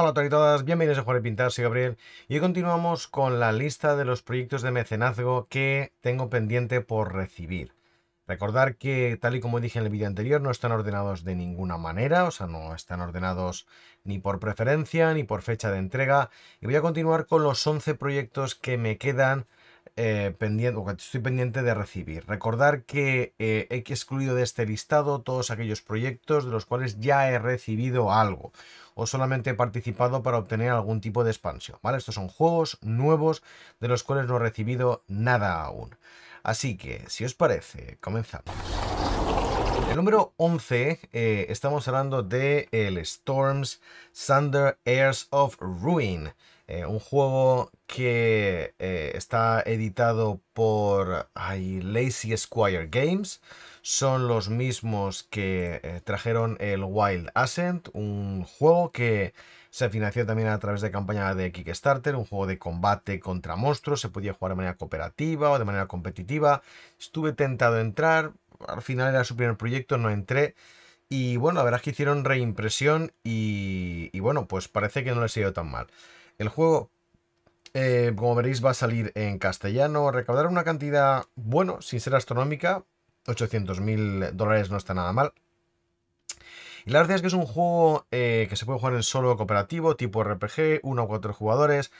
Hola a todos y todas, bienvenidos a Jugar y Pintar, soy Gabriel y hoy continuamos con la lista de los proyectos de mecenazgo que tengo pendiente por recibir. Recordar que, tal y como dije en el vídeo anterior, no están ordenados de ninguna manera, o sea, no están ordenados ni por preferencia ni por fecha de entrega. Y voy a continuar con los 11 proyectos que me quedan eh, pendiente, o que estoy pendiente de recibir. Recordar que eh, he excluido de este listado todos aquellos proyectos de los cuales ya he recibido algo o solamente he participado para obtener algún tipo de expansión. ¿vale? Estos son juegos nuevos de los cuales no he recibido nada aún. Así que, si os parece, comenzamos. El número 11, eh, estamos hablando de el Storms Thunder Airs of Ruin. Eh, un juego que eh, está editado por Lazy Squire Games. Son los mismos que eh, trajeron el Wild Ascent, un juego que se financió también a través de campaña de Kickstarter, un juego de combate contra monstruos, se podía jugar de manera cooperativa o de manera competitiva. Estuve tentado a entrar, al final era su primer proyecto, no entré. Y bueno, la verdad es que hicieron reimpresión y, y bueno, pues parece que no les ha ido tan mal. El juego, eh, como veréis, va a salir en castellano. Recaudar una cantidad, bueno, sin ser astronómica, 800.000 dólares no está nada mal. Y la verdad es que es un juego eh, que se puede jugar en solo cooperativo, tipo RPG, uno o cuatro jugadores.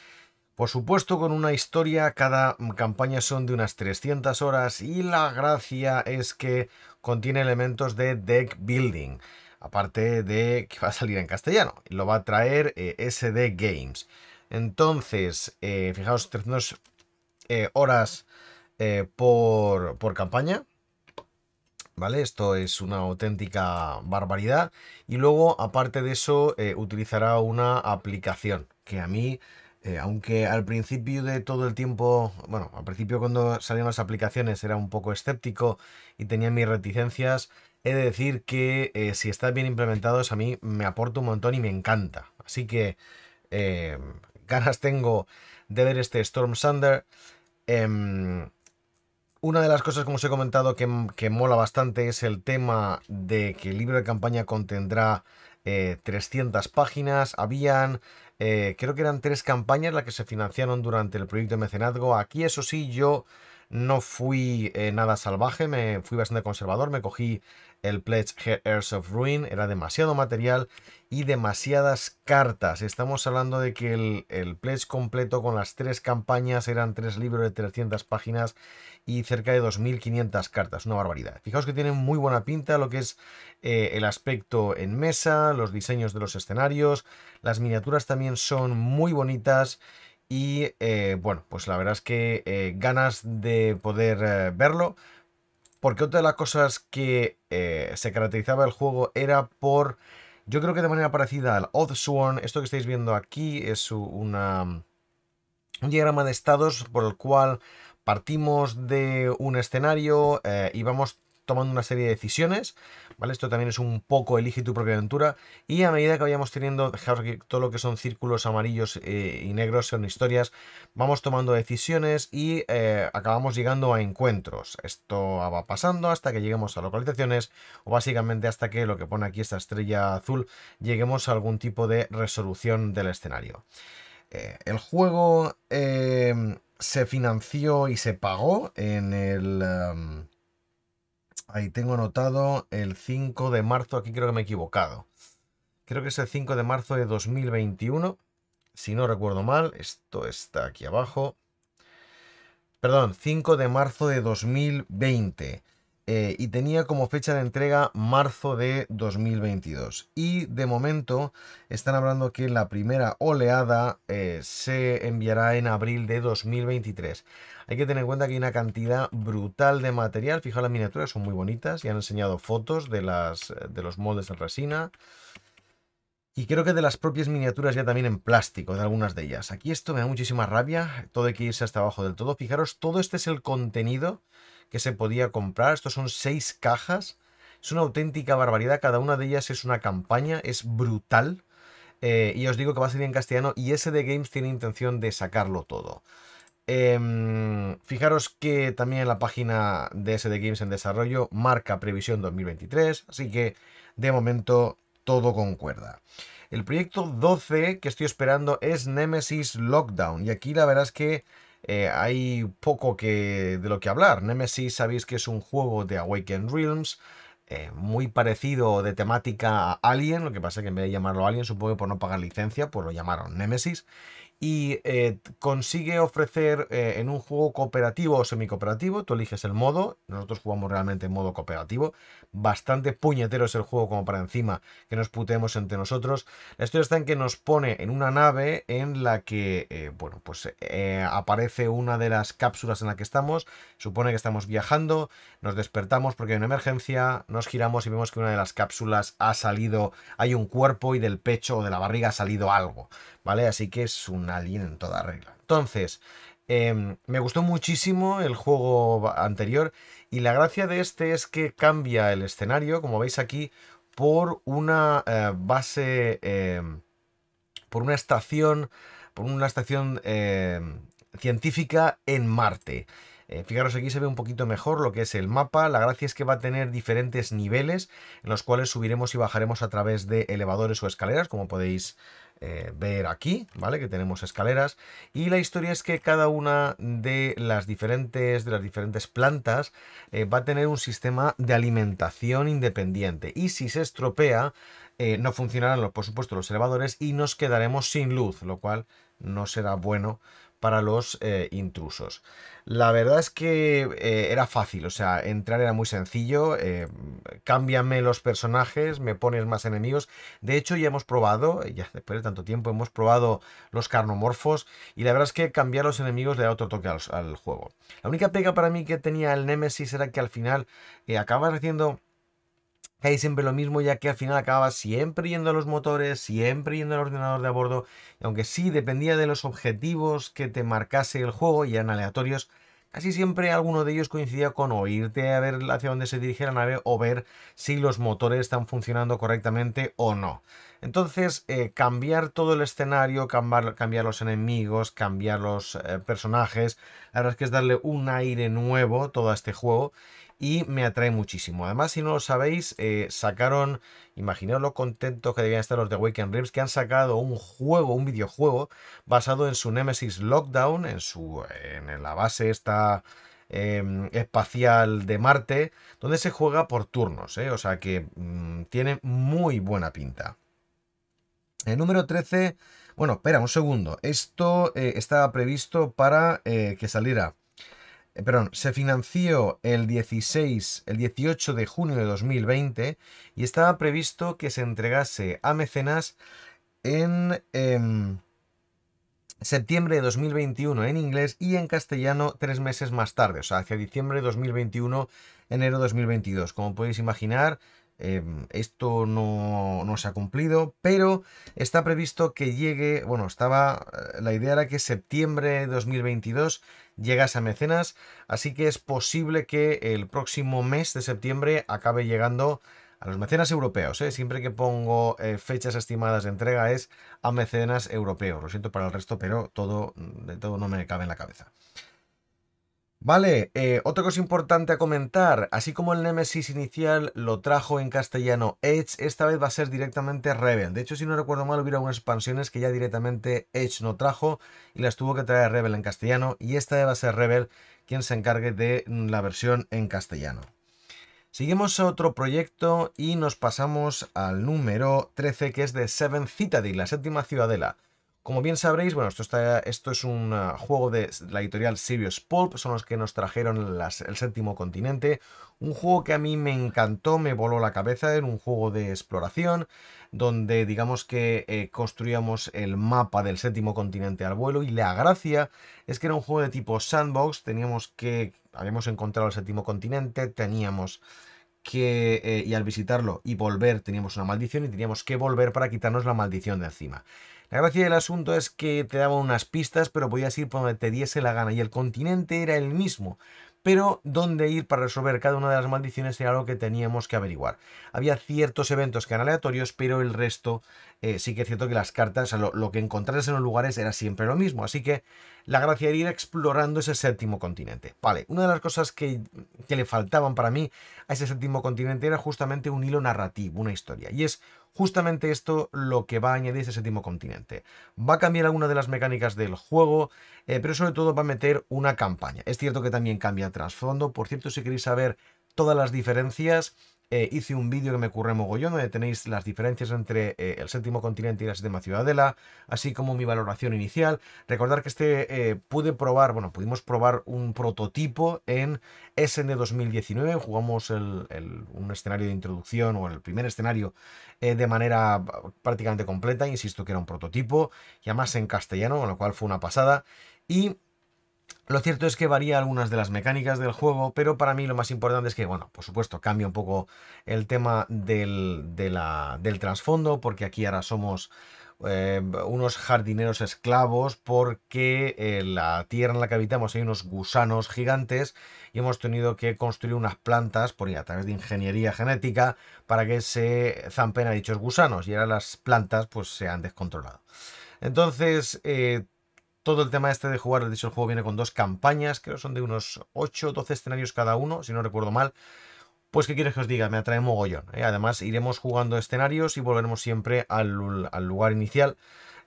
Por supuesto, con una historia, cada campaña son de unas 300 horas y la gracia es que contiene elementos de deck building aparte de que va a salir en castellano. Lo va a traer eh, SD Games. Entonces, eh, fijaos, 300 eh, horas por, campaña. ¿Vale? Esto es una auténtica barbaridad. Y luego, aparte de eso, utilizará una aplicación que a mí aunque al principio de todo el tiempo, bueno, al principio cuando salían las aplicaciones era un poco escéptico y tenía mis reticencias, he de decir que eh, si está bien implementados a mí me aporta un montón y me encanta. Así que em, ganas tengo de ver este Storm Thunder. Em, una de las cosas, como os he comentado, que, mola bastante es el tema de que el libro de campaña contendrá 300 eh, páginas. Habían, eh, creo que eran tres campañas las que se financiaron durante el proyecto de mecenazgo. Aquí, eso sí, yo no fui nada salvaje, me fui bastante conservador, me cogí el Pledge Heirs of Ruin, era demasiado material y demasiadas cartas. Estamos hablando de que el, Pledge completo con las tres campañas eran tres libros de 300 páginas y cerca de 2.500 cartas, una barbaridad. Fijaos que tienen muy buena pinta lo que es eh, el aspecto en mesa, los diseños de los escenarios, las miniaturas también son muy bonitas. Y eh, bueno, pues la verdad es que eh, ganas de poder verlo. Porque otra de las cosas que eh, se caracterizaba el juego era por, yo creo que de manera parecida al Oathsworn, esto que estáis viendo aquí es una, un diagrama de estados por el cual partimos de un escenario eh, y vamos tomando una serie de decisiones, ¿vale? Esto también es un poco elige tu propia aventura. Y a medida que vayamos teniendo, fijaros que todo lo que son círculos amarillos eh, y negros son historias, vamos tomando decisiones y eh, acabamos llegando a encuentros. Esto va pasando hasta que lleguemos a localizaciones o básicamente hasta que lo que pone aquí esta estrella azul, lleguemos a algún tipo de resolución del escenario. Eh, el juego se financió y se pagó en el... Em, Ahí tengo anotado el 5 de marzo, aquí creo que me he equivocado. Creo que es el 5 de marzo de 2021, si no recuerdo mal, esto está aquí abajo. Perdón, 5 de marzo de 2020. Eh, y tenía como fecha de entrega marzo de 2022. Y de momento están hablando que la primera oleada eh, se enviará en abril de 2023. Hay que tener en cuenta que hay una cantidad brutal de material. Fijaos, las miniaturas son muy bonitas y han enseñado fotos de, las, de los moldes en resina. Y creo que de las propias miniaturas ya también en plástico, de algunas de ellas. Aquí esto me da muchísima rabia, todo hay que irse hasta abajo del todo. Fijaros, todo este es el contenido que se podía comprar. Estos son seis cajas. Es una auténtica barbaridad. Cada una de ellas es una campaña. Es brutal. Eh, y os digo que va a salir en castellano. Y SD Games tiene intención de sacarlo todo. Em, fijaros que también en la página de SD Games en desarrollo marca previsión 2023, así que de momento todo concuerda. El proyecto 12 que estoy esperando es Nemesis Lockdown y aquí la verdad es que eh, hay poco que, de lo que hablar. Nemesis sabéis que es un juego de Awakened Realms, eh, muy parecido de temática a Alien, lo que pasa es que en vez de llamarlo Alien, supongo que por no pagar licencia, pues lo llamaron Nemesis. Y eh, consigue ofrecer en un juego cooperativo o semi-cooperativo, tú eliges el modo, nosotros jugamos realmente en modo cooperativo, bastante puñetero es el juego como para encima que nos putemos entre nosotros. La historia está en que nos pone en una nave en la que, eh, bueno, pues eh, aparece una de las cápsulas en la que estamos, supone que estamos viajando, nos despertamos porque hay una emergencia, nos giramos y vemos que una de las cápsulas ha salido, hay un cuerpo y del pecho o de la barriga ha salido algo, ¿vale? Así que es un alien en toda regla. Entonces, em, me gustó muchísimo el juego anterior y la gracia de este es que cambia el escenario, como veis aquí, por una eh, base, eh, por una estación, por una estación eh, científica en Marte. fijaros, aquí se ve un poquito mejor lo que es el mapa. La gracia es que va a tener diferentes niveles en los cuales subiremos y bajaremos a través de elevadores o escaleras, como podéis eh, ver aquí, ¿vale? Que tenemos escaleras. Y la historia es que cada una de las diferentes, de las diferentes plantas eh, va a tener un sistema de alimentación independiente. Y si se estropea, eh, no funcionarán, por supuesto, los elevadores y nos quedaremos sin luz, lo cual no será bueno para los eh, intrusos. La verdad es que eh, era fácil, o sea, entrar era muy sencillo, eh, cámbiame los personajes, me pones más enemigos. De hecho, ya hemos probado, ya después de tanto tiempo, hemos probado los carnomorfos y la verdad es que cambiar los enemigos le da otro toque al juego. La única pega para mí que tenía el Nemesis era que al final acabas haciendo hay siempre lo mismo, ya que al final acababa siempre yendo a los motores, siempre yendo al ordenador de a bordo, aunque sí dependía de los objetivos que te marcase el juego y eran aleatorios, casi siempre alguno de ellos coincidía con oírte a ver hacia dónde se dirige la nave o ver si los motores están funcionando correctamente o no. Entonces, eh, cambiar todo el escenario, cambiar, cambiar los enemigos, cambiar los eh, personajes, la verdad es que es darle un aire nuevo todo a este juego y me atrae muchísimo. Además, si no lo sabéis, eh, sacaron, imaginaos lo contentos que debían estar los de Waking Rips. que han sacado un juego, un videojuego, basado en su Nemesis Lockdown, en, su, en la base esta... Em, espacial de Marte, donde se juega por turnos, eh, o sea que mm, tiene muy buena pinta. El número 13, bueno, espera un segundo, esto eh, estaba previsto para que saliera eh, perdón, se financió el 16, el 18 de junio de 2020 y estaba previsto que se entregase a mecenas en em, septiembre de 2021 en inglés y en castellano tres meses más tarde, o sea, hacia diciembre de 2021, enero de 2022. Como podéis imaginar, Em, esto no, se ha cumplido, pero está previsto que llegue, bueno, estaba, eh, la idea era que septiembre de 2022 llegase a mecenas, así que es posible que el próximo mes de septiembre acabe llegando a los mecenas europeos. ¿eh? Siempre que pongo eh, fechas estimadas de entrega es a mecenas europeos. Lo siento para el resto, pero todo, de todo no me cabe en la cabeza. Vale, eh, otra cosa importante a comentar, así como el Nemesis inicial lo trajo en castellano Edge, esta vez va a ser directamente Rebel. De hecho, si no recuerdo mal, hubiera unas expansiones que ya directamente Edge no trajo y las tuvo que traer Rebel en castellano y esta vez va a ser Rebel quien se encargue de mm, la versión en castellano. Seguimos otro proyecto y nos pasamos al número 13 que es de Seven Citadel, la séptima ciudadela. Como bien sabréis, bueno, esto, está, esto es un ah, juego de la editorial Serious Pulp, son los que nos trajeron el séptimo continente, un juego que a mí me encantó, me voló la cabeza, era un juego de exploración, donde digamos que eh, construíamos el mapa del séptimo continente al vuelo, y la gracia es que era un juego de tipo sandbox, teníamos que, habíamos encontrado el séptimo continente, teníamos que, y eh, al visitarlo y volver teníamos una maldición y teníamos que volver para quitarnos la maldición de encima. La gracia del asunto es que te daban unas pistas, pero podías ir por donde te diese la gana y el continente era el mismo. Pero dónde ir para resolver cada una de las maldiciones era algo que teníamos que averiguar. Había ciertos eventos que eran aleatorios, pero el resto eh, sí que es cierto que las cartas, lo, que encontrases en los lugares era siempre lo mismo. Así que la gracia era ir explorando ese séptimo continente. Vale, una de las cosas que, que le faltaban para mí a ese séptimo continente era justamente un hilo narrativo, una historia. Y es justamente esto lo que va a añadir este séptimo continente. Va a cambiar alguna de las mecánicas del juego, eh, pero sobre todo va a meter una campaña. Es cierto que también cambia trasfondo. Por cierto, si queréis saber todas las diferencias. Eh, hice un vídeo que me ocurre mogollón, donde tenéis las diferencias entre eh, el séptimo continente y la séptima ciudadela, así como mi valoración inicial. Recordar que este eh, pude probar, bueno, pudimos probar un prototipo en SN 2019, jugamos el, un escenario de introducción o el primer escenario de manera prácticamente completa, insisto que era un prototipo, y además en castellano, con lo cual fue una pasada. Y lo cierto es que varía algunas de las mecánicas del juego, pero para mí lo más importante es que, bueno, por supuesto, cambia un poco el tema del, del trasfondo, porque aquí ahora somos eh, unos jardineros esclavos, porque en eh, la tierra en la que habitamos hay unos gusanos gigantes y hemos tenido que construir unas plantas, por a través de ingeniería genética, para que se zampen a dichos gusanos y ahora las plantas pues se han descontrolado. Entonces, eh, todo el tema este de jugar, el dicho el juego viene con dos campañas, creo son de unos 8 o 12 escenarios cada uno, si no recuerdo mal. Pues qué quieres que os diga, me atrae mogollón. ¿eh? Además iremos jugando escenarios y volveremos siempre al, lugar inicial,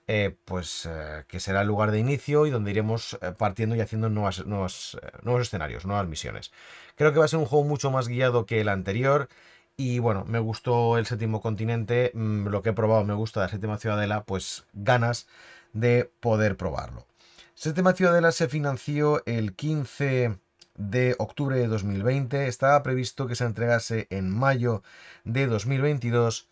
eh, pues eh, que será el lugar de inicio y donde iremos partiendo y haciendo nuevos escenarios, nuevas misiones. Creo que va a ser un juego mucho más guiado que el anterior. Y bueno, me gustó el séptimo continente, mm, lo que he probado me gusta de la séptima ciudadela, pues ganas de poder probarlo. Sistema Ciudadela se financió el 15 de octubre de 2020. Estaba previsto que se entregase en mayo de 2022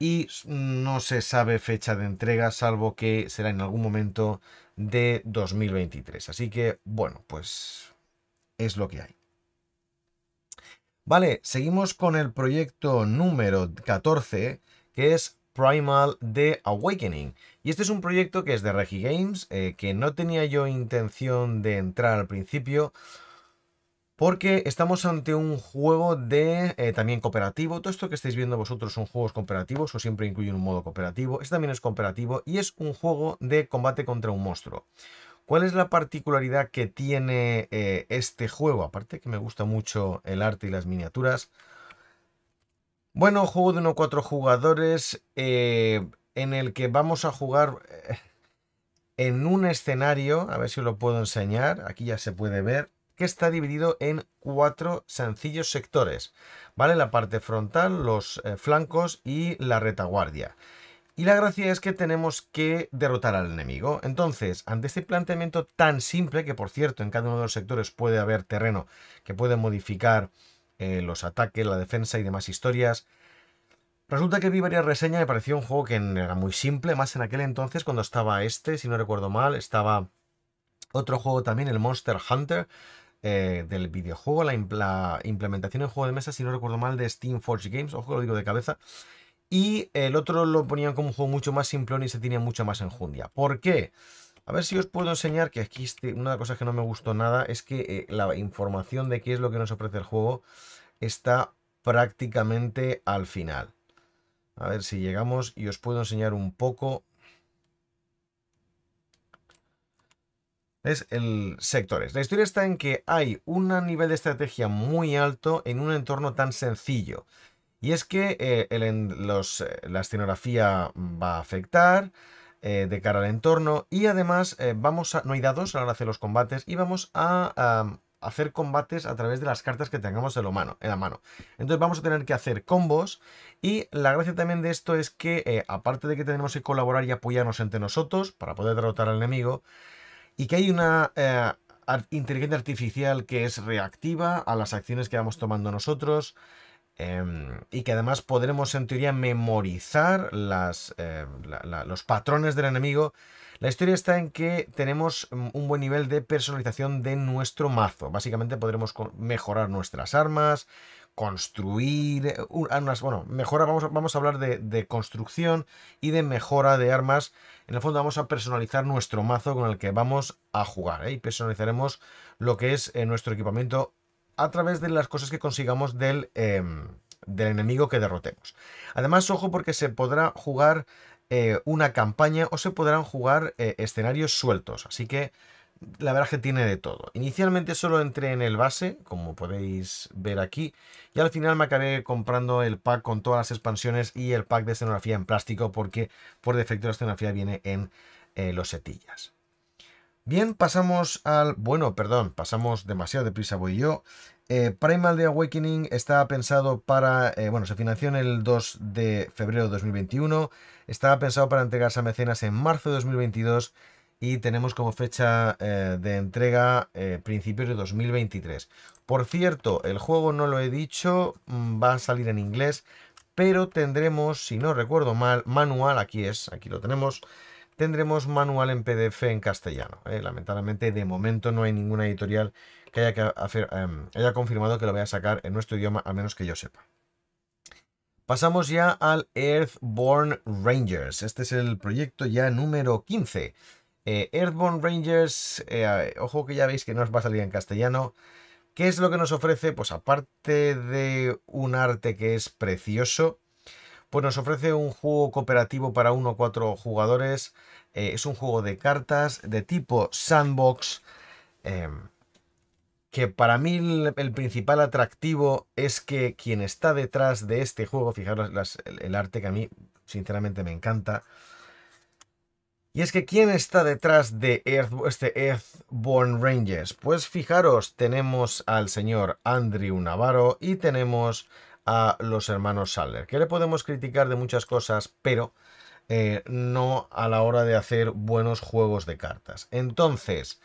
y no se sabe fecha de entrega, salvo que será en algún momento de 2023. Así que, bueno, pues es lo que hay. Vale, seguimos con el proyecto número 14, que es Primal de Awakening. Y este es un proyecto que es de Reggie Games, eh, que no tenía yo intención de entrar al principio, porque estamos ante un juego de eh, también cooperativo. Todo esto que estáis viendo vosotros son juegos cooperativos o siempre incluyen un modo cooperativo. Este también es cooperativo y es un juego de combate contra un monstruo. ¿Cuál es la particularidad que tiene eh, este juego? Aparte que me gusta mucho el arte y las miniaturas. Bueno, juego de 1-4 jugadores eh, en el que vamos a jugar eh, en un escenario, a ver si lo puedo enseñar, aquí ya se puede ver, que está dividido en cuatro sencillos sectores, ¿vale? La parte frontal, los eh, flancos y la retaguardia. Y la gracia es que tenemos que derrotar al enemigo. Entonces, ante este planteamiento tan simple, que por cierto, en cada uno de los sectores puede haber terreno que puede modificar eh, los ataques, la defensa y demás historias. Resulta que vi varias reseñas, me pareció un juego que era muy simple, más en aquel entonces cuando estaba este, si no recuerdo mal, estaba otro juego también, el Monster Hunter, eh, del videojuego, la, implementación en juego de mesa, si no recuerdo mal, de Steam Forge Games, ojo, lo digo de cabeza. Y el otro lo ponían como un juego mucho más simplón y se tenía mucho más enjundia. ¿Por qué? A ver si os puedo enseñar que aquí este, una de las cosas que no me gustó nada es que eh, la información de qué es lo que nos ofrece el juego está prácticamente al final. A ver si llegamos y os puedo enseñar un poco. Es el sectores. Este. La historia está en que hay un nivel de estrategia muy alto en un entorno tan sencillo. Y es que eh, los, eh, la escenografía va a afectar, eh, de cara al entorno y además eh, vamos a, no hay dados a la hora de hacer los combates y vamos a, hacer combates a través de las cartas que tengamos en, lo mano, en la mano. Entonces vamos a tener que hacer combos y la gracia también de esto es que eh, aparte de que tenemos que colaborar y apoyarnos entre nosotros para poder derrotar al enemigo y que hay una inteligencia artificial que es reactiva a las acciones que vamos tomando nosotros, Em, y que además podremos en teoría memorizar las, eh, los patrones del enemigo. La historia está en que tenemos mm, un buen nivel de personalización de nuestro mazo. Básicamente podremos mejorar nuestras armas, construir eh, armas bueno, mejora, vamos, vamos a hablar de, construcción y de mejora de armas. En el fondo vamos a personalizar nuestro mazo con el que vamos a jugar ¿eh? y personalizaremos lo que es nuestro equipamiento a través de las cosas que consigamos em, del, enemigo que derrotemos. Además, ojo porque se podrá jugar eh, una campaña o se podrán jugar eh, escenarios sueltos, así que la verdad es que tiene de todo. Inicialmente solo entré en el base, como podéis ver aquí, y al final me acabé comprando el pack con todas las expansiones y el pack de escenografía en plástico porque por defecto la escenografía viene en eh, los setillas. Bien, pasamos al... Bueno, perdón, pasamos demasiado deprisa voy yo. Eh, Primal The Awakening está pensado para... Eh, bueno, se financió en el 2 de febrero de 2021. Estaba pensado para entregarse a mecenas en marzo de 2022 y tenemos como fecha eh, de entrega principios de 2023. Por cierto, el juego no lo he dicho, mm, va a salir en inglés, pero tendremos, si no recuerdo mal, manual, aquí es, aquí lo tenemos, tendremos manual en PDF en castellano. ¿eh? Lamentablemente, de momento no hay ninguna editorial que em, haya, confirmado que lo vaya a sacar en nuestro idioma, al menos que yo sepa. Pasamos ya al Earthborn Rangers. Este es el proyecto ya número 15. Eh, Earthborn Rangers, eh, ojo que ya veis que no os va a salir en castellano. ¿Qué es lo que nos ofrece? Pues aparte de un arte que es precioso, pues nos ofrece un juego cooperativo para uno o cuatro jugadores. Eh, es un juego de cartas de tipo sandbox. Em, que para mí el, principal atractivo es que quien está detrás de este juego, fijaros el, arte que a mí sinceramente me encanta, y es que quien está detrás de este Earthborn Rangers? Pues fijaros, tenemos al señor Andrew Navarro y tenemos a los hermanos Sadler. Que le podemos criticar de muchas cosas, pero eh, no a la hora de hacer buenos juegos de cartas. Entonces,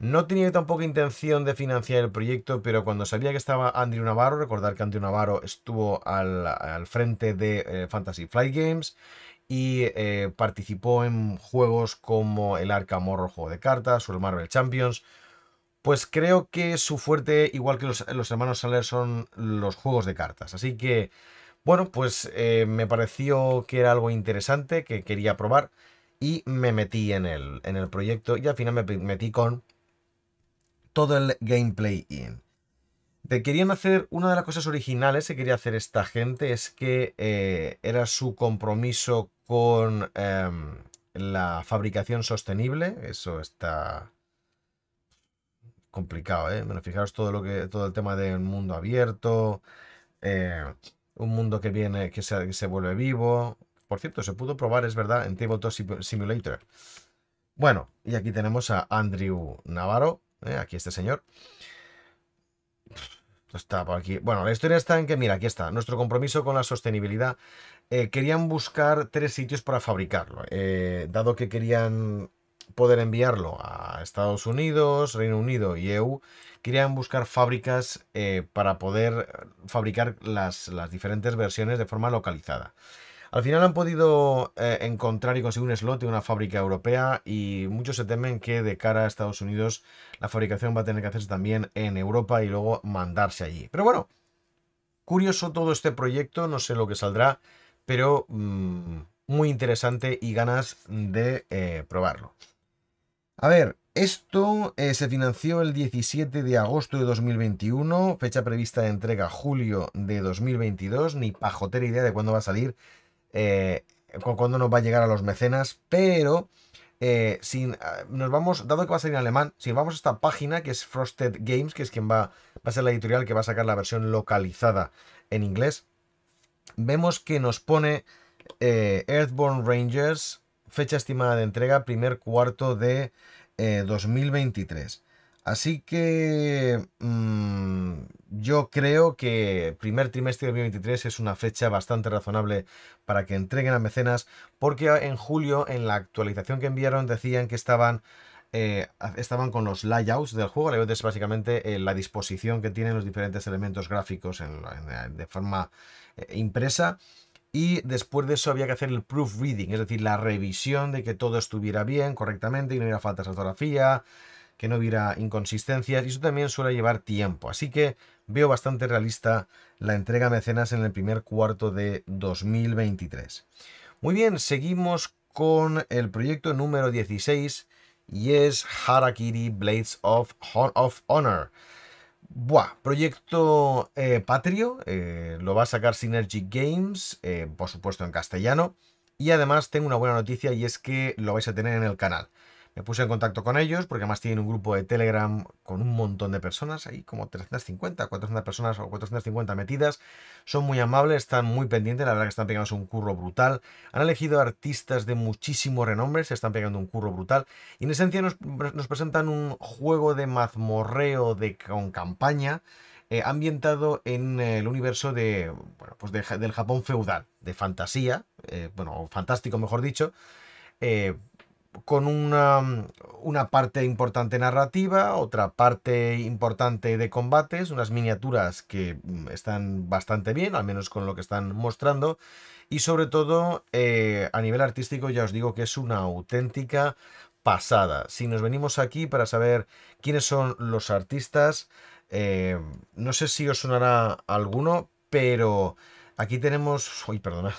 no tenía tampoco intención de financiar el proyecto, pero cuando sabía que estaba Andrew Navarro, recordar que Andrew Navarro estuvo al, frente de eh, Fantasy Flight Games y eh, participó en juegos como el Arca morrojo Juego de Cartas o el Marvel Champions pues creo que su fuerte, igual que los, hermanos Saler, son los juegos de cartas. Así que, bueno, pues eh, me pareció que era algo interesante, que quería probar, y me metí en el, en el proyecto y al final me metí con todo el gameplay in. Te querían hacer una de las cosas originales que quería hacer esta gente es que eh, era su compromiso con em, la fabricación sostenible. Eso está complicado, ¿eh? Bueno, fijaros todo lo que, todo el tema de un mundo abierto, eh, un mundo que viene, que se, se, vuelve vivo. Por cierto, se pudo probar, es verdad, en Tabletop Simulator. Bueno, y aquí tenemos a Andrew Navarro, ¿eh? aquí este señor. Está por aquí. Bueno, la historia está en que, mira, aquí está, nuestro compromiso con la sostenibilidad. Eh, querían buscar tres sitios para fabricarlo, dado que querían poder enviarlo a Estados Unidos, Reino Unido y EU, querían buscar fábricas eh, para poder eh, fabricar las, diferentes versiones de forma localizada. Al final han podido eh, encontrar y conseguir un slot en una fábrica europea y muchos se temen que de cara a Estados Unidos la fabricación va a tener que hacerse también en Europa y luego mandarse allí. Pero bueno, curioso todo este proyecto, no sé lo que saldrá, pero mm, muy interesante y ganas de probarlo. A ver, esto eh, se financió el 17 de agosto de 2021, fecha prevista de entrega julio de 2022, ni pajotera idea de cuándo va a salir, eh, cuándo nos va a llegar a los mecenas, pero eh, ah, nos vamos, dado que va a salir en alemán, si vamos a esta página que es Frosted Games, que es quien va, va a ser la editorial que va a sacar la versión localizada en inglés, vemos que nos pone Earthborn Rangers Fecha estimada de entrega, primer cuarto de 2023. Eh, Así que mm, yo creo que primer trimestre de 2023 es una fecha bastante razonable para que entreguen a mecenas, porque en julio en la actualización que enviaron decían que estaban eh, estaban con los layouts del juego. es básicamente eh, la disposición que tienen los diferentes elementos gráficos en, de forma impresa y después de eso había que hacer el proofreading, es decir, la revisión de que todo estuviera bien, correctamente, y no hubiera faltas de fotografía, que no hubiera inconsistencias, y eso también suele llevar tiempo. Así que veo bastante realista la entrega a mecenas en el primer cuarto de 2023. Muy bien, seguimos con el proyecto número 16 y es Harakiri Blades of, of Honor. Buah, proyecto eh, patrio, eh, lo va a sacar Synergy Games, eh, por supuesto en castellano. Y además tengo una buena noticia y es que lo vais a tener en el canal. Me puse en contacto con ellos porque además tienen un grupo de Telegram con un montón de personas, ahí como 350, 400 personas o 450 metidas. Son muy amables, están muy pendientes, la verdad que están pegando un curro brutal. Han elegido artistas de muchísimo renombre, se están pegando un curro brutal. Y en esencia nos, presentan un juego de mazmorreo de, con campaña. Eh, ambientado en el universo de, bueno, pues del Japón feudal, de fantasía, eh, bueno, fantástico mejor dicho, eh, con una, una parte importante narrativa, otra parte importante de combates, unas miniaturas que mm, están bastante bien, al menos con lo que están mostrando, y sobre todo eh, a nivel artístico ya os digo que es una auténtica pasada. Si nos venimos aquí para saber quiénes son los artistas, eh, no sé si os sonará alguno, pero aquí tenemos... Uy, perdona.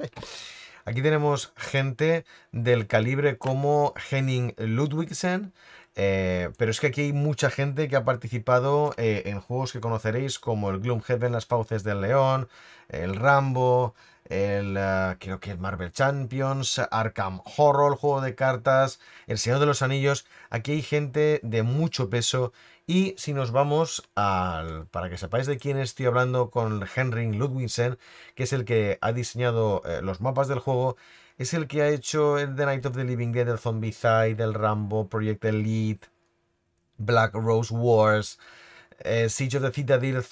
Aquí tenemos gente del calibre como Henning Ludwigsen, eh, pero es que aquí hay mucha gente que ha participado eh, en juegos que conoceréis como el Gloomhaven, las fauces del león, el Rambo, el eh, creo que el Marvel Champions, Arkham Horror, el juego de cartas, El Señor de los Anillos. Aquí hay gente de mucho peso y si nos vamos al, para que sepáis de quién estoy hablando, con Henry Ludwigsen, que es el que ha diseñado eh, los mapas del juego, es el que ha hecho el The Night of the Living Dead, el Side el Rambo, Project Elite, Black Rose Wars, eh, Siege of the Citadel,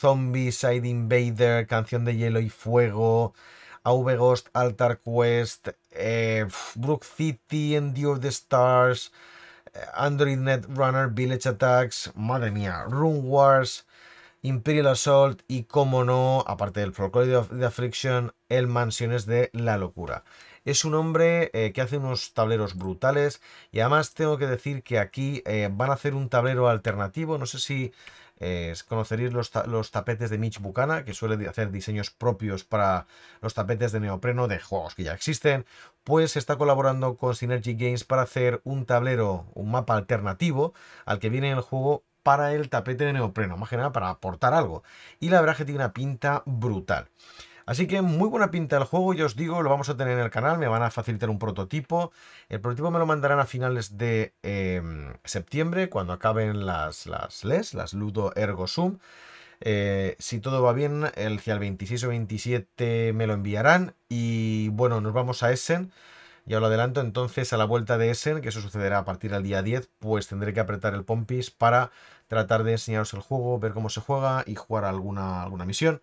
Side Invader, Canción de Hielo y Fuego, AV Ghost, Altar Quest, eh, Brook City, of the Stars, Android Netrunner, Village Attacks, madre mía, Room Wars, Imperial Assault y, como no, aparte del Folklore de, Affliction, el Mansiones de la Locura. Es un hombre eh, que hace unos tableros brutales y además tengo que decir que aquí eh, van a hacer un tablero alternativo, no sé si eh, es conoceréis los, los, tapetes de Mitch Bucana, que suele hacer diseños propios para los tapetes de neopreno de juegos que ya existen. Pues está colaborando con Synergy Games para hacer un tablero, un mapa alternativo al que viene el juego para el tapete de neopreno, más que nada para aportar algo. Y la verdad que tiene una pinta brutal. Así que muy buena pinta el juego, ya os digo, lo vamos a tener en el canal, me van a facilitar un prototipo. El prototipo me lo mandarán a finales de em, septiembre, cuando acaben las, las LES, las Ludo Ergo Sum. Eh, si todo va bien, el, el 26 o 27 me lo enviarán. Y bueno, nos vamos a Essen. Ya lo adelanto, entonces a la vuelta de Essen, que eso sucederá a partir del día 10, pues tendré que apretar el Pompis para tratar de enseñaros el juego, ver cómo se juega y jugar alguna, alguna misión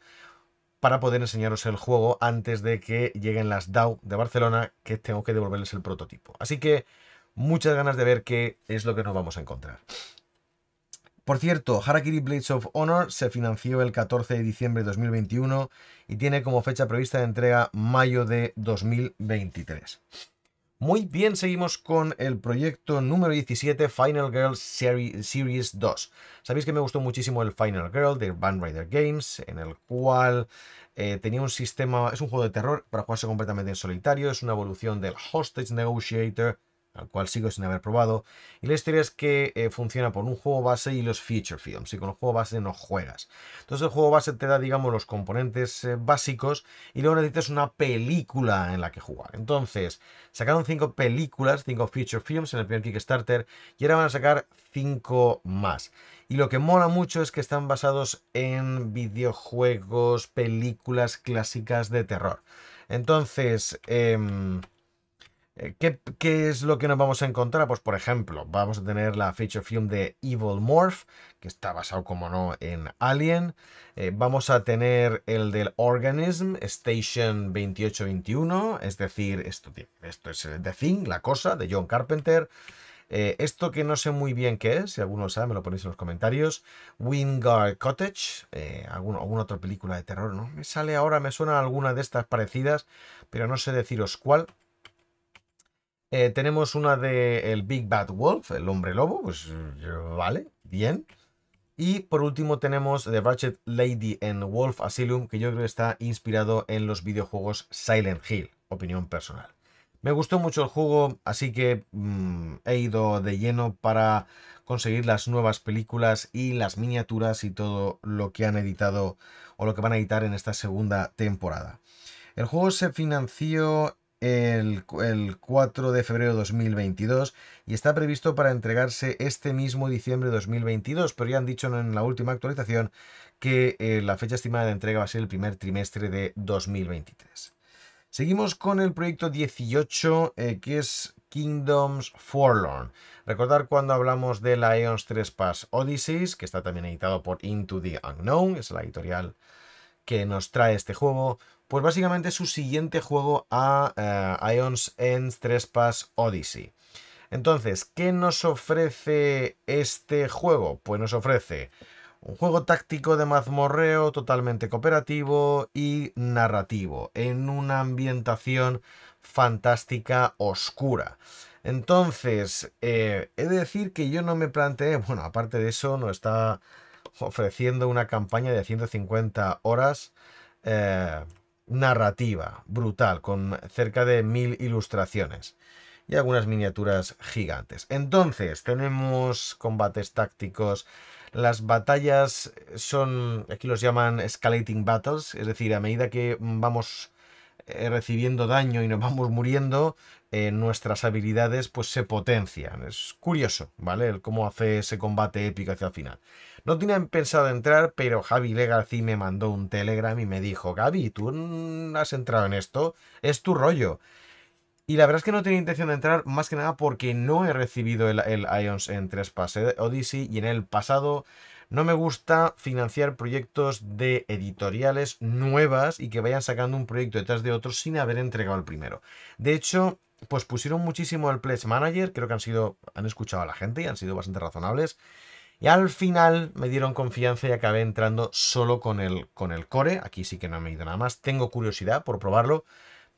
para poder enseñaros el juego antes de que lleguen las DAO de Barcelona, que tengo que devolverles el prototipo. Así que muchas ganas de ver qué es lo que nos vamos a encontrar. Por cierto, Harakiri Blades of Honor se financió el 14 de diciembre de 2021 y tiene como fecha prevista de entrega mayo de 2023. Muy bien, seguimos con el proyecto número 17, Final Girl Series 2. Sabéis que me gustó muchísimo el Final Girl de Van Rider Games, en el cual eh, tenía un sistema, es un juego de terror para jugarse completamente en solitario, es una evolución del Hostage Negotiator, al cual sigo sin haber probado. Y la historia es que eh, funciona por un juego base y los feature films, y con el juego base no juegas. Entonces el juego base te da, digamos, los componentes eh, básicos y luego necesitas una película en la que jugar. Entonces, sacaron cinco películas, cinco feature films en el primer Kickstarter y ahora van a sacar cinco más. Y lo que mola mucho es que están basados en videojuegos, películas clásicas de terror. Entonces, em, eh, ¿Qué, es lo que nos vamos a encontrar? Pues por ejemplo, vamos a tener la feature film de Evil Morph, que está basado como no en Alien. Eh, vamos a tener el del Organism, Station 2821, es decir, esto, esto es eh, The Thing, la cosa, de John Carpenter. esto que no sé muy bien qué es, si alguno lo sabe, me lo ponéis en los comentarios. Wingard Cottage, alguna otra película de terror, ¿no? Me sale ahora, me suena alguna de estas parecidas, pero no sé deciros cuál. Eh, tenemos una de el Big Bad Wolf, el hombre lobo, pues eh, vale, bien. Y por último tenemos The Ratchet Lady and Wolf Asylum, que yo creo que está inspirado en los videojuegos Silent Hill, opinión personal. Me gustó mucho el juego, así que mm, he ido de lleno para conseguir las nuevas películas y las miniaturas y todo lo que han editado o lo que van a editar en esta segunda temporada. El juego se financió el, 4 de febrero de 2022 y está previsto para entregarse este mismo diciembre de 2022, pero ya han dicho en la última actualización que eh, la fecha estimada de entrega va a ser el primer trimestre de 2023. Seguimos con el proyecto 18, eh, que es Kingdoms Forlorn. Recordar cuando hablamos de la Eons 3 Pass Odyssey, que está también editado por Into the Unknown, es la editorial que nos trae este juego, pues básicamente su siguiente juego a eh, Ions End 3 Pass Odyssey. Entonces, ¿qué nos ofrece este juego? Pues nos ofrece un juego táctico de mazmorreo totalmente cooperativo y narrativo, en una ambientación fantástica oscura. Entonces, eh, he de decir que yo no me planteé, bueno, aparte de eso, nos está ofreciendo una campaña de 150 horas. Eh, narrativa brutal, con cerca de mil ilustraciones y algunas miniaturas gigantes. Entonces, tenemos combates tácticos. Las batallas son, aquí los llaman escalating battles, es decir, a medida que vamos eh, recibiendo daño y nos vamos muriendo, eh, nuestras habilidades pues se potencian. Es curioso, ¿vale? El cómo hace ese combate épico hacia el final. No tenía pensado entrar, pero Javi Legarci me mandó un telegram y me dijo, Gaby, tú has entrado en esto, es tu rollo. Y la verdad es que no tenía intención de entrar, más que nada porque no he recibido el, el Ions en Trespass Odyssey y en el pasado no me gusta financiar proyectos de editoriales nuevas y que vayan sacando un proyecto detrás de otro sin haber entregado el primero. De hecho, pues pusieron muchísimo el Pledge Manager, creo que han sido, han escuchado a la gente y han sido bastante razonables. Y al final me dieron confianza y acabé entrando solo con el, con el core. Aquí sí que no me he ido nada más. Tengo curiosidad por probarlo.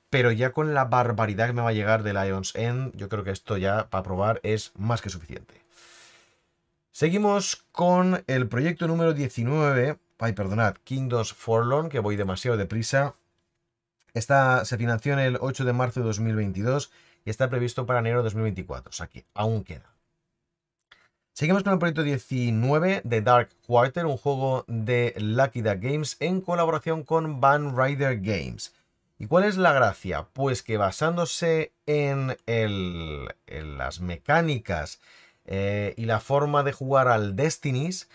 Pero ya con la barbaridad que me va a llegar de Lions End, yo creo que esto ya para probar es más que suficiente. Seguimos con el proyecto número 19, ay, perdonad, Kingdoms Forlorn, que voy demasiado deprisa. Está se financió en el 8 de marzo de 2022 y está previsto para enero de 2024, o sea que aún queda. Seguimos con el proyecto 19 de Dark Quarter, un juego de Lucky Duck Games en colaboración con Van Rider Games. ¿Y cuál es la gracia? Pues que basándose en las mecánicas eh, y la forma de jugar al Destinies,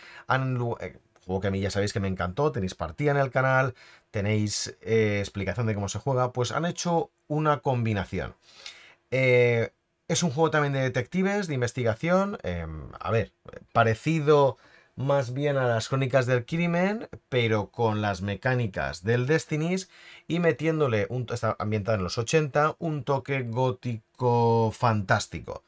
eh, juego que a mí ya sabéis que me encantó, tenéis partida en el canal, tenéis eh, explicación de cómo se juega, pues han hecho una combinación. es un juego también de detectives, de investigación, em, a ver, parecido más bien a las crónicas del crimen, pero con las mecánicas del Destinies y metiéndole, un, está ambientada en los 80, un toque gótico fantástico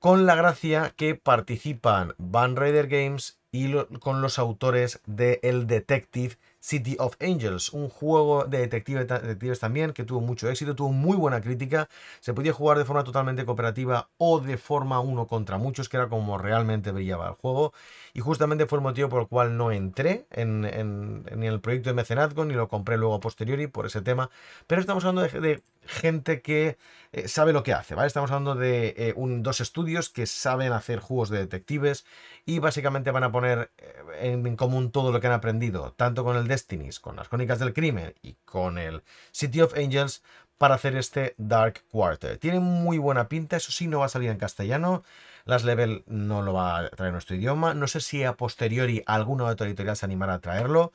con la gracia que participan Van Raider Games y con los autores de El Detective City of Angels, un juego de detective, detectives también que tuvo mucho éxito, tuvo muy buena crítica, se podía jugar de forma totalmente cooperativa o de forma uno contra muchos, que era como realmente brillaba el juego, y justamente fue el motivo por el cual no entré en, el proyecto de Mecenazgo, ni lo compré luego a posteriori por ese tema, pero estamos hablando de gente que eh, sabe lo que hace, ¿vale? Estamos hablando de eh, dos estudios que saben hacer juegos de detectives y básicamente van a poner eh, en, común todo lo que han aprendido, tanto con el Destiny, con las Crónicas del Crimen y con el City of Angels para hacer este Dark Quarter. Tiene muy buena pinta, eso sí, no va a salir en castellano. Las Level no lo va a traer nuestro idioma. No sé si a posteriori alguna otra editorial se animará a traerlo.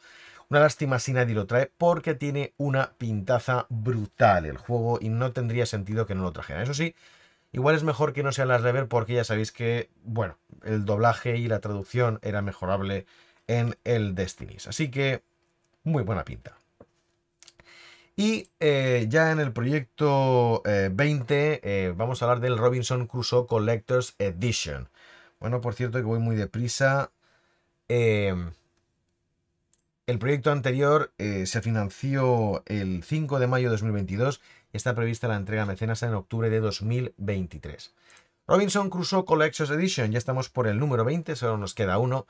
Una lástima si nadie lo trae porque tiene una pintaza brutal el juego y no tendría sentido que no lo trajeran. Eso sí, igual es mejor que no sea las Rever porque ya sabéis que, bueno, el doblaje y la traducción era mejorable en el Destinies. Así que, muy buena pinta. Y eh, ya en el proyecto 20 eh, eh, vamos a hablar del Robinson Crusoe Collectors Edition. Bueno, por cierto que voy muy deprisa. Em, el proyecto anterior eh, se financió el 5 de mayo de 2022 y está prevista la entrega mecenas en octubre de 2023. Robinson Crusoe Collections Edition, ya estamos por el número 20, solo nos queda uno.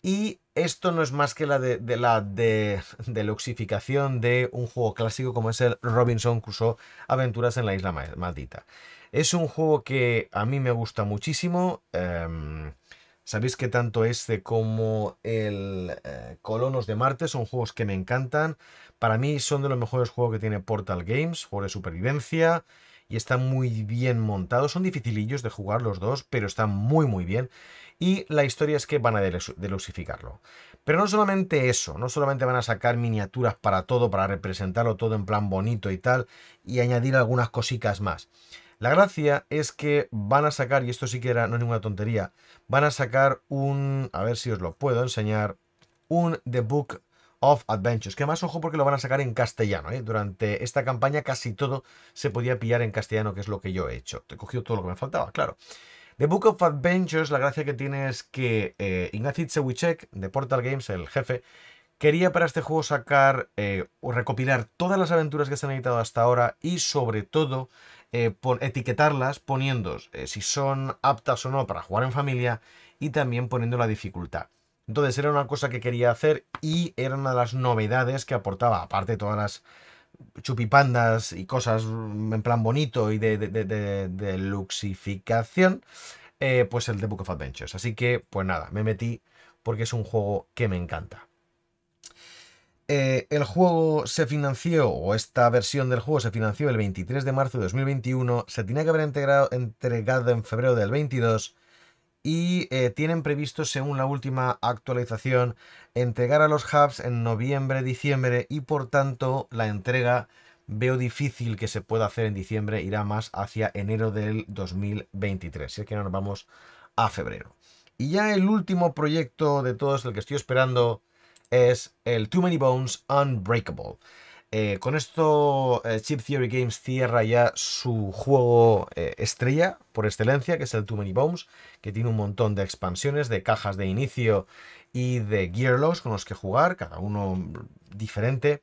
Y esto no es más que la de, de la de, de de un juego clásico como es el Robinson Crusoe Aventuras en la Isla Maldita. Es un juego que a mí me gusta muchísimo. Em, Sabéis que tanto este como el eh, Colonos de Marte son juegos que me encantan. Para mí son de los mejores juegos que tiene Portal Games, juegos de supervivencia, y están muy bien montados. Son dificilillos de jugar los dos, pero están muy muy bien. Y la historia es que van a delusificarlo. Pero no solamente eso, no solamente van a sacar miniaturas para todo, para representarlo todo en plan bonito y tal, y añadir algunas cositas más, la gracia es que van a sacar, y esto sí que era, no es ninguna tontería, van a sacar un, a ver si os lo puedo enseñar, un The Book of Adventures, que más ojo porque lo van a sacar en castellano, ¿eh? durante esta campaña casi todo se podía pillar en castellano, que es lo que yo he hecho, he cogido todo lo que me faltaba, claro. The Book of Adventures, la gracia que tiene es que eh, Ignacy de Portal Games, el jefe, Quería para este juego sacar eh, o recopilar todas las aventuras que se han editado hasta ahora y sobre todo eh, por etiquetarlas poniendo eh, si son aptas o no para jugar en familia y también poniendo la dificultad. Entonces era una cosa que quería hacer y era una de las novedades que aportaba, aparte de todas las chupipandas y cosas mm, en plan bonito y de, de, luxificación, eh, pues el The Book of Adventures. Así que, pues nada, me metí porque es un juego que me encanta. Eh, el juego se financió, o esta versión del juego se financió el 23 de marzo de 2021, se tenía que haber entregado en febrero del 22 y eh, tienen previsto, según la última actualización, entregar a los hubs en noviembre, diciembre y por tanto la entrega veo difícil que se pueda hacer en diciembre, irá más hacia enero del 2023, si es que no nos vamos a febrero. Y ya el último proyecto de todos, el que estoy esperando es el Too Many Bones Unbreakable. Eh, con esto, eh, Chip Theory Games cierra ya su juego eh, estrella por excelencia, que es el Too Many Bones, que tiene un montón de expansiones, de cajas de inicio y de gear con los que jugar, cada uno diferente.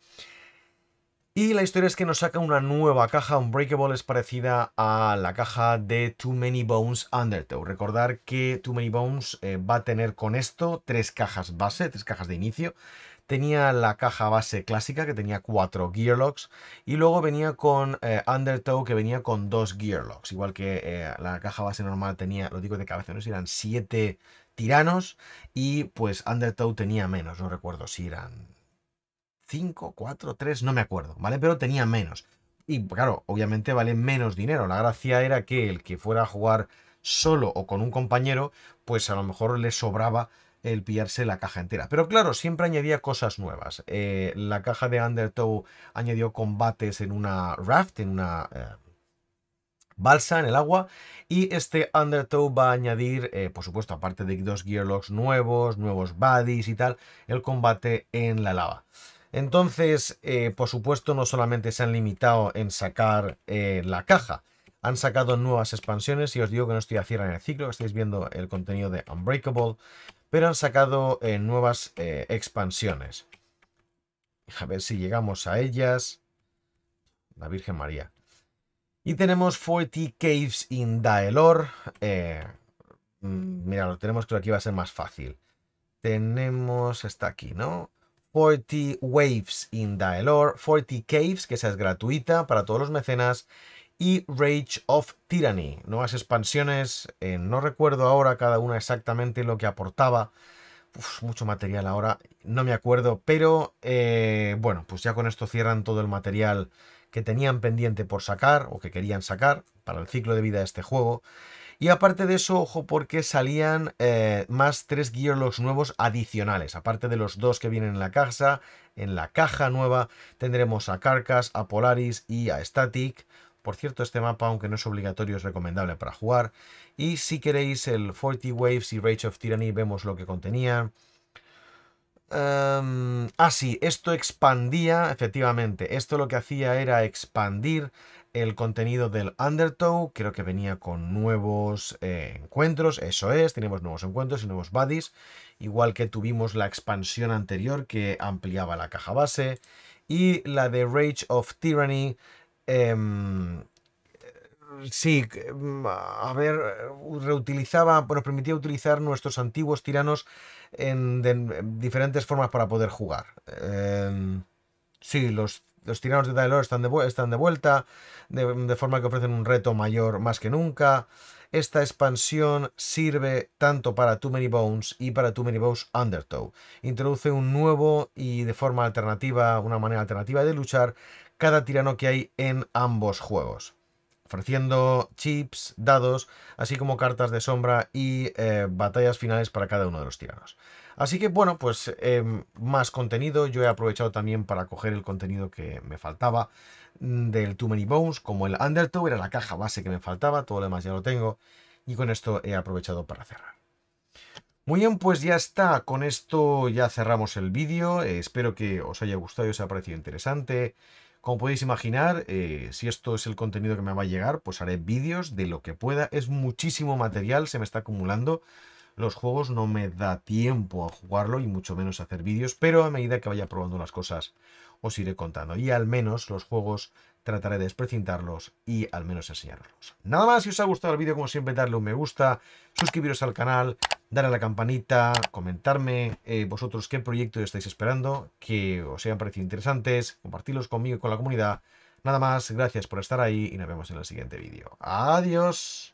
Y la historia es que nos saca una nueva caja, Unbreakable es parecida a la caja de Too Many Bones Undertow. Recordar que Too Many Bones eh, va a tener con esto tres cajas base, tres cajas de inicio. Tenía la caja base clásica que tenía cuatro gearlocks y luego venía con eh, Undertow que venía con dos gearlocks. Igual que eh, la caja base normal tenía, lo digo de cabeza, no eran siete tiranos y pues Undertow tenía menos, no recuerdo si eran 5, 4, 3, no me acuerdo, ¿vale? Pero tenía menos. Y claro, obviamente vale menos dinero. La gracia era que el que fuera a jugar solo o con un compañero, pues a lo mejor le sobraba el pillarse la caja entera. Pero claro, siempre añadía cosas nuevas. Eh, la caja de Undertow añadió combates en una raft, en una eh, balsa, en el agua. Y este Undertow va a añadir, eh, por supuesto, aparte de dos gearlocks nuevos, nuevos buddies y tal, el combate en la lava. Entonces, eh, por supuesto, no solamente se han limitado en sacar eh, la caja, han sacado nuevas expansiones y os digo que no estoy a cierre en el ciclo, estáis viendo el contenido de Unbreakable, pero han sacado eh, nuevas expansiones. A ver si llegamos a ellas. La Virgen María. Y tenemos 40 Caves in Daelor. Mm, mm. mira, lo tenemos, creo que aquí va a ser más fácil. Tenemos, está aquí, ¿no? 40 Waves in Daelor, 40 Caves, que esa es gratuita para todos los mecenas, y Rage of Tyranny. Nuevas expansiones, eh, no recuerdo ahora cada una exactamente lo que aportaba. mucho material ahora, no me acuerdo, pero eh, bueno, pues ya con esto cierran todo el material que tenían pendiente por sacar o que querían sacar para el ciclo de vida de este juego. Y aparte de eso, ojo, porque salían eh, más tres Gearlocks nuevos adicionales. Aparte de los dos que vienen en la caja, en la caja nueva tendremos a Carcas, a Polaris y a Static. Por cierto, este mapa, aunque no es obligatorio, es recomendable para jugar. Y si queréis el 40 Waves y Rage of Tyranny, vemos lo que contenían. Em, ah, sí, esto expandía, efectivamente, esto lo que hacía era expandir el contenido del Undertow, creo que venía con nuevos eh, encuentros, eso es, tenemos nuevos encuentros y nuevos buddies, igual que tuvimos la expansión anterior que ampliaba la caja base, y la de Rage of Tyranny, em, sí, mm, a ver, reutilizaba, nos permitía utilizar nuestros antiguos tiranos en, diferentes formas para poder jugar. Em, sí, los, tiranos de Taylor están de, están de vuelta, de, de forma que ofrecen un reto mayor más que nunca. Esta expansión sirve tanto para Too Many Bones y para Too Many Bones Undertow. Introduce un nuevo y de forma alternativa, una manera alternativa de luchar cada tirano que hay en ambos juegos ofreciendo chips, dados, así como cartas de sombra y eh, batallas finales para cada uno de los tiranos. Así que bueno, pues em, más contenido. Yo he aprovechado también para coger el contenido que me faltaba mm, del Too Many Bones, como el Undertow, era la caja base que me faltaba, todo lo demás ya lo tengo. Y con esto he aprovechado para cerrar. Muy bien, pues ya está. Con esto ya cerramos el vídeo. Eh, espero que os haya gustado y os haya parecido interesante. Como podéis imaginar, eh, si esto es el contenido que me va a llegar, pues haré vídeos de lo que pueda. Es muchísimo material, se me está acumulando. Los juegos no me da tiempo a jugarlo y mucho menos a hacer vídeos, pero a medida que vaya probando las cosas os iré contando. Y al menos los juegos trataré de desprecintarlos y al menos enseñarlos. Nada más, si os ha gustado el vídeo, como siempre, darle un me gusta, suscribiros al canal, darle a la campanita, comentarme eh, vosotros qué proyecto estáis esperando, que os hayan parecido interesantes, compartirlos conmigo y con la comunidad. Nada más, gracias por estar ahí y nos vemos en el siguiente vídeo. Adiós.